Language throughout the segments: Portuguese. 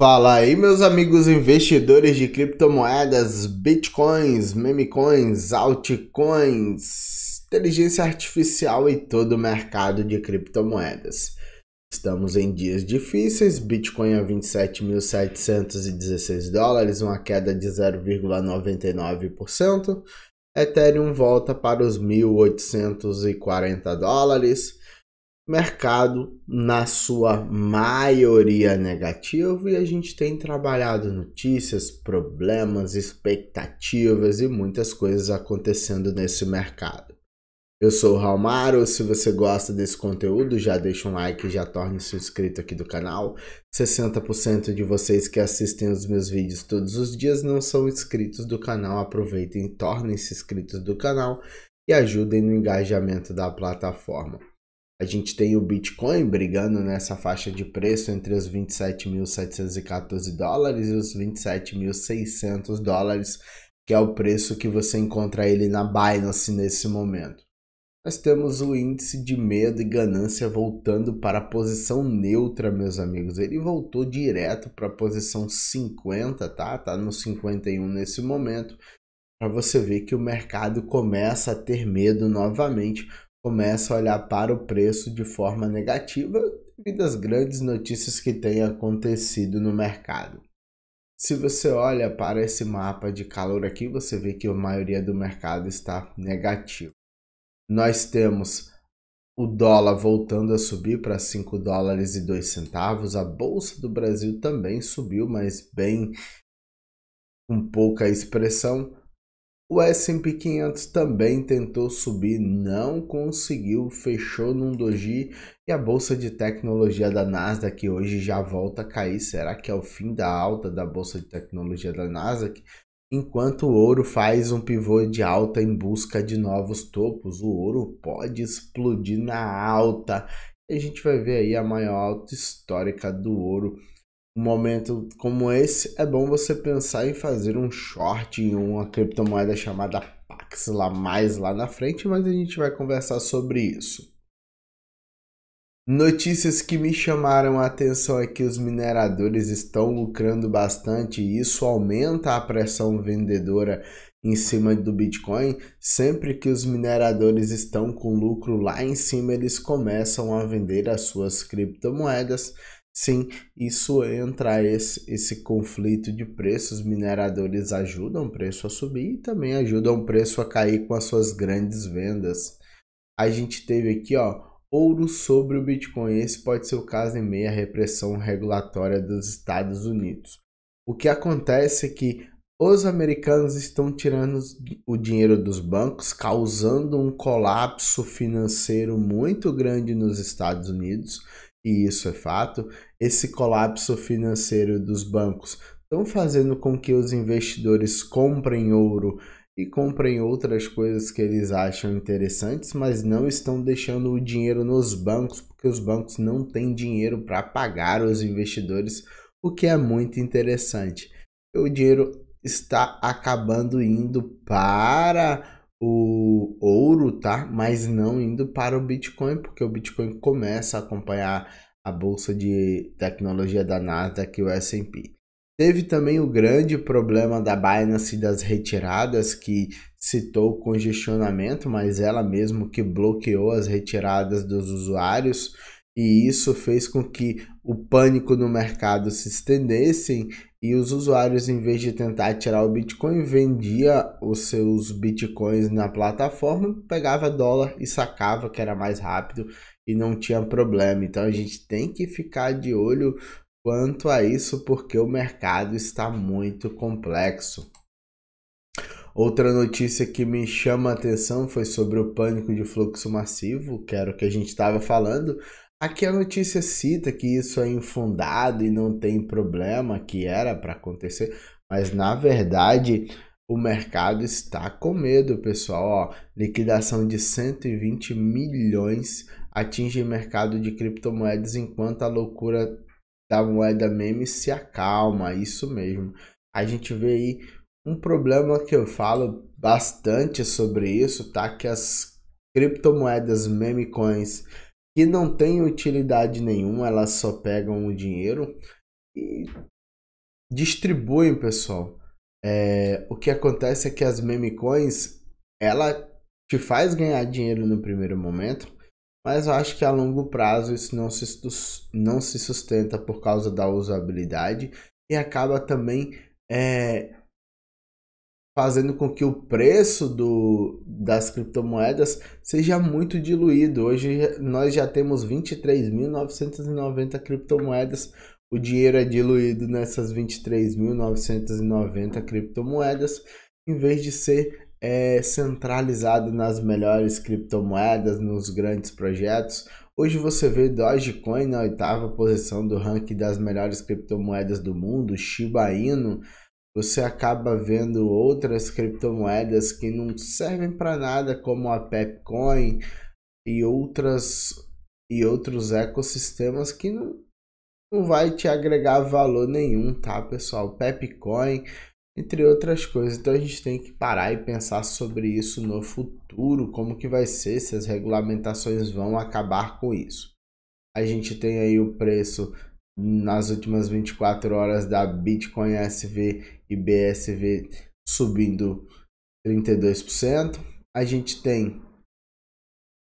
Fala aí, meus amigos investidores de criptomoedas, bitcoins, memecoins, altcoins, inteligência artificial e todo o mercado de criptomoedas. Estamos em dias difíceis, Bitcoin a 27.716 dólares, uma queda de 0,99%. Ethereum volta para os 1.840 dólares mercado na sua maioria negativo e a gente tem trabalhado notícias, problemas, expectativas e muitas coisas acontecendo nesse mercado. Eu sou o Maro, se você gosta desse conteúdo, já deixa um like e já torne-se inscrito aqui do canal. 60% de vocês que assistem os meus vídeos todos os dias não são inscritos do canal, aproveitem e tornem-se inscritos do canal e ajudem no engajamento da plataforma. A gente tem o Bitcoin brigando nessa faixa de preço entre os 27.714 dólares e os 27.600 dólares, que é o preço que você encontra ele na Binance nesse momento. Nós temos o índice de medo e ganância voltando para a posição neutra, meus amigos. Ele voltou direto para a posição 50, tá? Tá no 51 nesse momento. Para você ver que o mercado começa a ter medo novamente, começa a olhar para o preço de forma negativa e das grandes notícias que têm acontecido no mercado. Se você olha para esse mapa de calor aqui, você vê que a maioria do mercado está negativo. Nós temos o dólar voltando a subir para 5 dólares e 2 centavos. A bolsa do Brasil também subiu, mas bem com pouca expressão. O S&P 500 também tentou subir, não conseguiu, fechou num doji e a bolsa de tecnologia da Nasdaq hoje já volta a cair. Será que é o fim da alta da bolsa de tecnologia da Nasdaq? Enquanto o ouro faz um pivô de alta em busca de novos topos, o ouro pode explodir na alta. E a gente vai ver aí a maior alta histórica do ouro um momento como esse, é bom você pensar em fazer um short em uma criptomoeda chamada Pax lá mais lá na frente, mas a gente vai conversar sobre isso. Notícias que me chamaram a atenção é que os mineradores estão lucrando bastante e isso aumenta a pressão vendedora em cima do Bitcoin. Sempre que os mineradores estão com lucro lá em cima, eles começam a vender as suas criptomoedas Sim, isso entra esse, esse conflito de preços. Mineradores ajudam o preço a subir e também ajudam o preço a cair com as suas grandes vendas. A gente teve aqui, ó, ouro sobre o Bitcoin. Esse pode ser o caso em meio à repressão regulatória dos Estados Unidos. O que acontece é que os americanos estão tirando o dinheiro dos bancos, causando um colapso financeiro muito grande nos Estados Unidos e isso é fato, esse colapso financeiro dos bancos estão fazendo com que os investidores comprem ouro e comprem outras coisas que eles acham interessantes, mas não estão deixando o dinheiro nos bancos, porque os bancos não têm dinheiro para pagar os investidores, o que é muito interessante. O dinheiro está acabando indo para o ouro, tá? Mas não indo para o Bitcoin, porque o Bitcoin começa a acompanhar a bolsa de tecnologia da Nasdaq, o S&P. Teve também o grande problema da Binance das retiradas, que citou congestionamento, mas ela mesmo que bloqueou as retiradas dos usuários, e isso fez com que o pânico no mercado se estendesse e os usuários, em vez de tentar tirar o Bitcoin, vendia os seus Bitcoins na plataforma, pegava dólar e sacava, que era mais rápido e não tinha problema. Então a gente tem que ficar de olho quanto a isso, porque o mercado está muito complexo. Outra notícia que me chama a atenção foi sobre o pânico de fluxo massivo, que era o que a gente estava falando. Aqui a notícia cita que isso é infundado e não tem problema, que era para acontecer, mas na verdade o mercado está com medo, pessoal. Ó, liquidação de 120 milhões atinge mercado de criptomoedas enquanto a loucura da moeda meme se acalma. Isso mesmo. A gente vê aí um problema que eu falo bastante sobre isso, tá? Que as criptomoedas meme coins que não tem utilidade nenhuma, elas só pegam o dinheiro e distribuem, pessoal. É, o que acontece é que as meme coins, ela te faz ganhar dinheiro no primeiro momento, mas eu acho que a longo prazo isso não se, não se sustenta por causa da usabilidade e acaba também é, fazendo com que o preço do, das criptomoedas seja muito diluído. Hoje nós já temos 23.990 criptomoedas. O dinheiro é diluído nessas 23.990 criptomoedas, em vez de ser é, centralizado nas melhores criptomoedas, nos grandes projetos. Hoje você vê Dogecoin na oitava posição do ranking das melhores criptomoedas do mundo, Shiba Inu você acaba vendo outras criptomoedas que não servem para nada, como a Pepcoin e outras e outros ecossistemas que não, não vai te agregar valor nenhum, tá, pessoal? Pepcoin, entre outras coisas. Então a gente tem que parar e pensar sobre isso no futuro, como que vai ser, se as regulamentações vão acabar com isso. A gente tem aí o preço nas últimas 24 horas da Bitcoin SV e BSV subindo 32%. A gente tem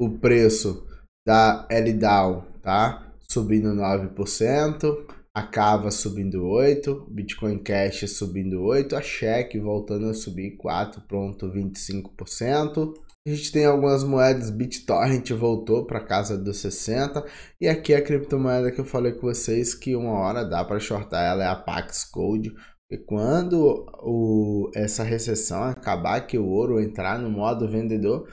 o preço da LDAO, tá? Subindo 9%, a Cava subindo 8, Bitcoin Cash subindo 8, a Cheque voltando a subir 4.25%. A gente tem algumas moedas, BitTorrent voltou para casa dos 60 e aqui é a criptomoeda que eu falei com vocês que uma hora dá para shortar ela é a Pax Code E quando o, essa recessão acabar, que o ouro entrar no modo vendedor,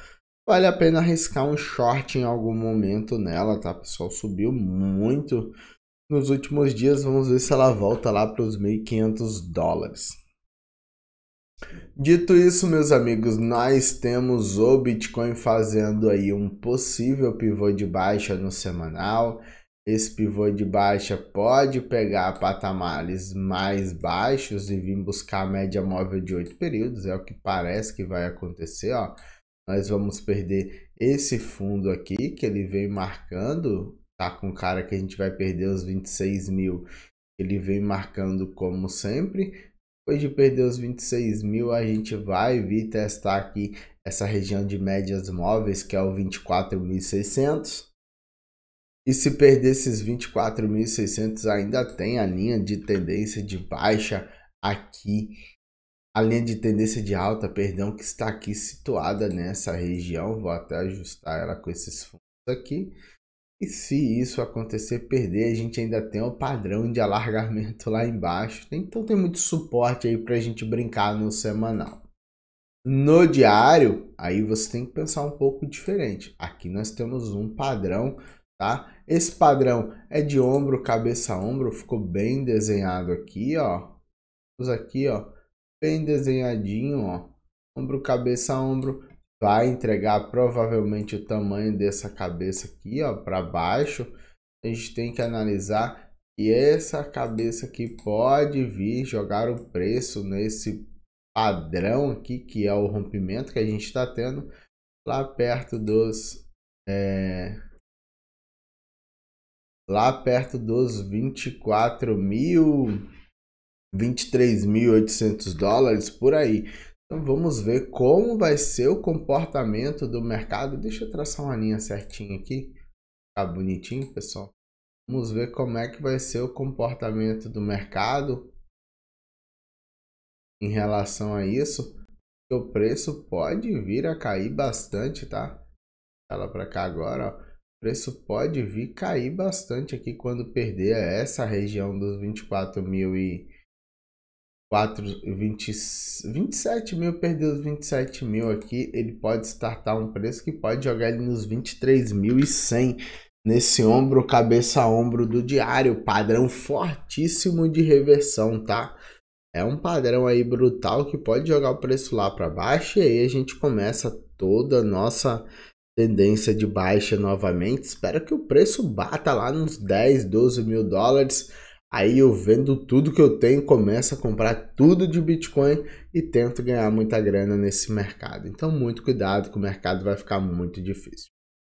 vale a pena arriscar um short em algum momento nela, tá pessoal? Subiu muito nos últimos dias, vamos ver se ela volta lá para os 1.500 dólares. Dito isso, meus amigos, nós temos o Bitcoin fazendo aí um possível pivô de baixa no semanal. Esse pivô de baixa pode pegar patamares mais baixos e vir buscar a média móvel de oito períodos, é o que parece que vai acontecer, ó. Nós vamos perder esse fundo aqui que ele vem marcando, tá com cara que a gente vai perder os 26 mil. Ele vem marcando como sempre depois de perder os 26 mil, a gente vai vir testar aqui essa região de médias móveis, que é o 24.600. E se perder esses 24.600, ainda tem a linha de tendência de baixa aqui, a linha de tendência de alta, perdão, que está aqui situada nessa região. Vou até ajustar ela com esses fundos aqui. E se isso acontecer, perder, a gente ainda tem o padrão de alargamento lá embaixo. Então tem muito suporte aí para a gente brincar no semanal. No diário, aí você tem que pensar um pouco diferente. Aqui nós temos um padrão, tá? Esse padrão é de ombro, cabeça, ombro, ficou bem desenhado aqui, ó. Aqui, ó, bem desenhadinho, ó. Ombro, cabeça, ombro, vai entregar provavelmente o tamanho dessa cabeça aqui, ó, para baixo, a gente tem que analisar que essa cabeça aqui pode vir jogar o preço nesse padrão aqui, que é o rompimento que a gente está tendo lá perto dos é, lá perto dos 24 mil 23.800 dólares por aí então vamos ver como vai ser o comportamento do mercado. Deixa eu traçar uma linha certinha aqui. Tá bonitinho, pessoal. Vamos ver como é que vai ser o comportamento do mercado em relação a isso. O preço pode vir a cair bastante, tá? Ela para cá agora, ó. O preço pode vir cair bastante aqui quando perder essa região dos 24 mil e 4, 20, 27 mil, perdeu os 27 mil aqui, ele pode startar um preço que pode jogar ele nos 23.100 nesse ombro, cabeça a ombro do diário, padrão fortíssimo de reversão, tá? É um padrão aí brutal que pode jogar o preço lá para baixo e aí a gente começa toda a nossa tendência de baixa novamente. Espero que o preço bata lá nos 10, 12 mil dólares Aí eu vendo tudo que eu tenho, começo a comprar tudo de Bitcoin e tento ganhar muita grana nesse mercado. Então, muito cuidado que o mercado vai ficar muito difícil.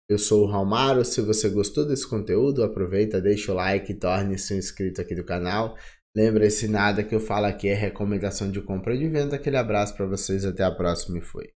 Eu sou o Raumaro, se você gostou desse conteúdo, aproveita, deixa o like e torne-se um inscrito aqui do canal. Lembra-se, nada que eu falo aqui é recomendação de compra e de venda. Aquele abraço para vocês, até a próxima e fui.